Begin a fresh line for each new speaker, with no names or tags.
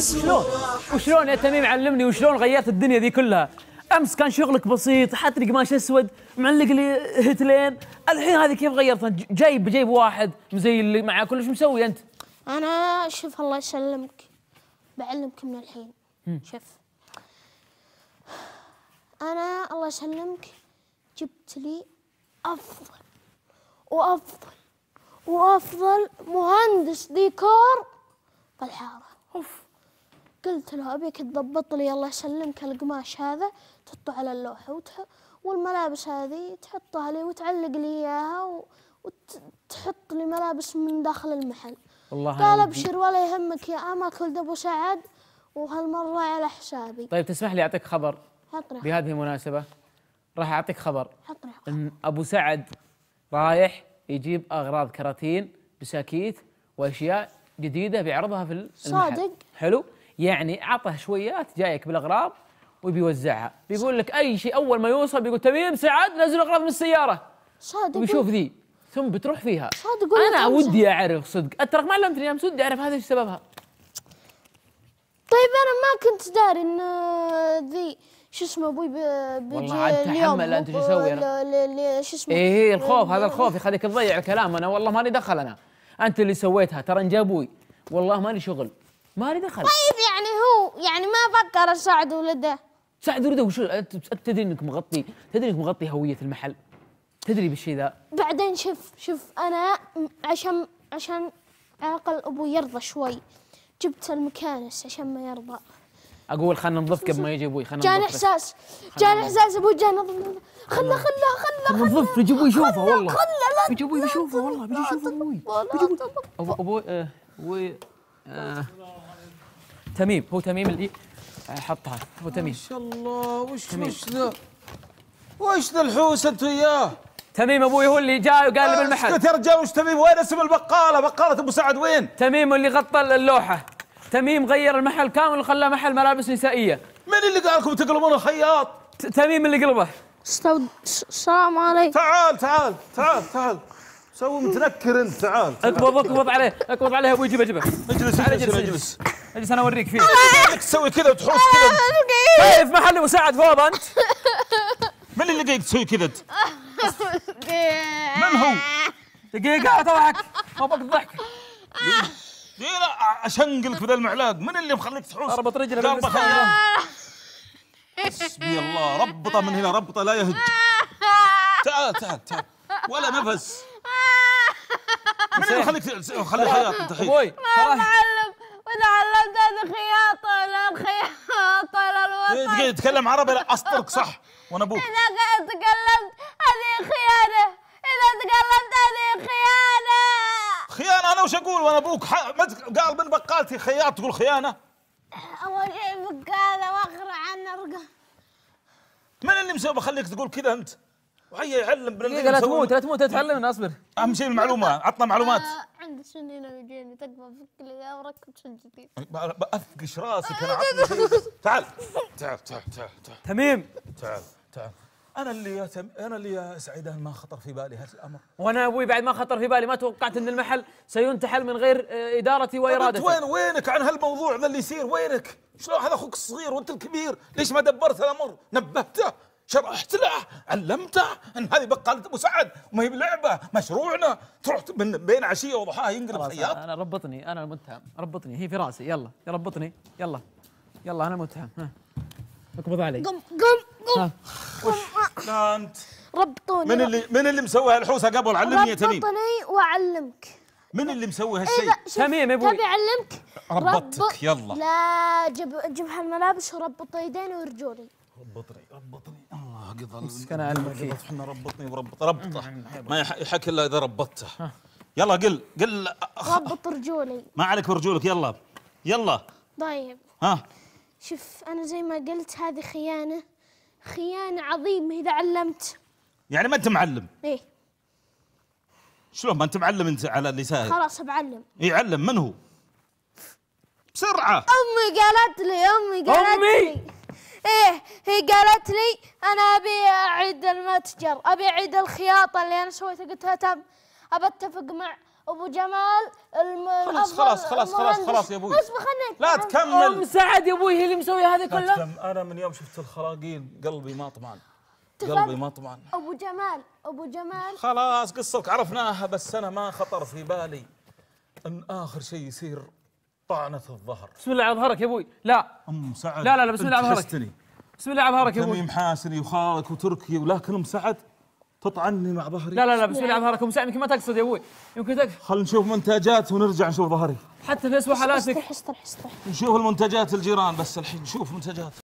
شلون وشلون يا تميم علمني وشلون غيرت الدنيا ذي كلها امس كان شغلك بسيط حاط لي قماش اسود معلق لي هتلين الحين هذه كيف غيرتها جايب جايب واحد مزي اللي معاه كل شو مسوي انت
انا شوف الله يسلمك بعلمك من الحين شوف انا الله يسلمك جبت لي افضل وافضل وافضل مهندس ديكور بالحاره اوف قلت له أبيك تضبط لي الله يسلمك القماش هذا تحطه على اللوحة وتح... والملابس هذه تحطها لي وتعلق لي إياها و... وتحط لي ملابس من داخل المحل
والله قال ابشر
ولا يهمك يا أما كل أبو سعد وهالمرة على حسابي
طيب تسمح لي أعطيك خبر حطرح. بهذه المناسبة راح أعطيك خبر حطرح. إن أبو سعد رايح يجيب أغراض كراتين بساكيت وأشياء جديدة بيعرضها في المحل صادق حلو يعني عطه شويات جايك بالاغراض وبيوزعها بيقول لك اي شيء اول ما يوصل بيقول تميم سعد نزلوا اغراض من السياره صادق ويشوف ذي ثم بتروح فيها صادق انا ودي اعرف صدق ترى ما علمتني امس ودي اعرف هذا ايش سببها
طيب انا ما كنت داري ان ذي شو اسمه ابوي بيجي والله عاد تحمل انت شو اسوي انا شو اسمه اي الخوف هذا
الخوف يخليك تضيع الكلام انا والله ماني دخل انا انت اللي سويتها ترى انجا ابوي والله ماني شغل ما لي دخل طيب
يعني هو يعني
ما فكر سعد ولده سعد ولده وشو انت تدري انك مغطي تدري انك مغطي هويه المحل تدري بالشيء ذا
بعدين شوف شوف انا عشان عشان على الاقل ابوي يرضى شوي جبت المكانس عشان ما يرضى
اقول خلنا ننظف قبل ما يجي ابوي خلنا جاني احساس
جاني احساس ابوي جاني نظف خله خله
خله نظف بيجي ابوي يشوفه والله خله
بيجي ابوي يشوفه والله بيجي يشوفه ابوي
ابوي ابوي أه، أه. تميم هو تميم اللي حطها هو تميم ما شاء الله وش وش ذا وش ذا الحوس انت وياه تميم ابوي هو اللي جاي وقال بالمحل اسكت يا رجال وش تميم وين اسم البقاله بقاله ابو سعد وين تميم اللي غطى اللوحه تميم غير المحل كامل وخلاه محل ملابس نسائيه من اللي قال لكم تقلبون الخياط تميم اللي قلبه
استود السلام عليكم تعال تعال تعال تعال سوي متنكر
انت تعال اقبض اقبض عليه اقبض عليه ابوي جيبه جيبه اجلس اجلس اجلس اجلس انا اوريك
فيه تسوي كذا وتحوس كذا في طيب، محل مساعد فوضى انت من اللي لقيك تسوي كذا من هو؟ دقيقة طلعك ما بك الضحك دقيقة اشنقلك بذا المعلاق من اللي مخليك تحوس؟ اربط رجلك
حسبي الله
ربطه من هنا ربطه لا يهج تعال تعال تعال ولا نفس من اللي مخليك يخليك خليك حياتك دحين
الخياطة للخياطة للوطن إيه،
تتكلم عربي لا أسطرك صح وأنا أبوك
إذا تكلمت هذه خيانة إذا تكلمت هذه خيانة
خيانة أنا وش أقول وأنا أبوك قال من بقالتي خياط تقول خيانة
أول شيء بقالة وأخرى عن أرقى
من اللي مسوي بخليك تقول كذا أنت وهي يعلم بالذي لا تموت لا تموت تتعلم اصبر اهم شيء المعلومه عطنا معلومات آه،
عندي سنين ويجيني يعني في كل لي وركب شن جديد
بأفقش راسك انا تعال تعال تعال تعال تميم تعال تعال انا اللي يا تم... انا اللي يا سعيد ما خطر في بالي هذا الامر وانا ابوي
بعد ما خطر في بالي ما توقعت ان المحل سينتحل من غير آه، ادارتي وارادتي وين وينك
عن هالموضوع ذا اللي يصير وينك شلون هذا اخوك الصغير وانت الكبير ليش ما دبرت الامر نبهته شرحت له علمته ان هذه بقاله ابو سعد وما هي بلعبه مشروعنا تروح من بين عشيه وضحاها ينقلب خياط انا
ربطني انا المتهم ربطني هي في راسي يلا ربطني
يلا يلا انا متهم اقبض علي قم
قم قم
وش انت ربطوني من اللي
من اللي مسوي هالحوسه قبل علمني يا تميم
ربطني واعلمك
من اللي مسوي هالشيء؟ تميم ابوي تبي اعلمك
ربطتك رب... يلا لا جيب جيب هالملابس وربط يديني ورجولي
ربطني قضى بس كان اعلمك احنا ربطني وربط ربطه ما يحك الا اذا ربطته يلا قل قل
ربط رجولي
ما عليك برجولك يلا يلا طيب ها
شوف انا زي ما قلت هذه خيانه خيانه عظيمه اذا علمت
يعني ما انت معلم ايه شلون ما انت معلم انت على اللسان
خلاص بعلم
اي علم من هو
بسرعه امي قالت لي امي قالت لي امي ايه هي قالت لي انا ابي اعيد المتجر ابي اعيد الخياطه اللي انا سويتها قلت لها تم ابى اتفق مع ابو جمال الم... خلاص خلاص خلاص خلاص خلاص يا ابوي اصبر لا تكمل ام سعد يا ابوي هي اللي مسويه هذا كله
انا من يوم شفت الخراقيل قلبي ما طمان قلبي ما طمان
ابو جمال ابو جمال
خلاص قصتك عرفناها بس انا ما خطر في بالي ان اخر شيء يصير طعنة الظهر بسم الله على ظهرك يا ابوي لا ام سعد لا لا لا بسم الله على ظهرك بسم الله على ظهرك يا ابوي تميم حاسني وخالك وتركي ولكن ام سعد تطعني مع ظهري لا لا لا بسم الله على ظهرك ام سعد يمكن ما تقصد يا ابوي يمكن تقصد خلينا نشوف منتجات ونرجع نشوف ظهري
حتى في اسوء حالاتك حسطر حسطر حسطر
نشوف المنتجات الجيران بس الحين نشوف منتجات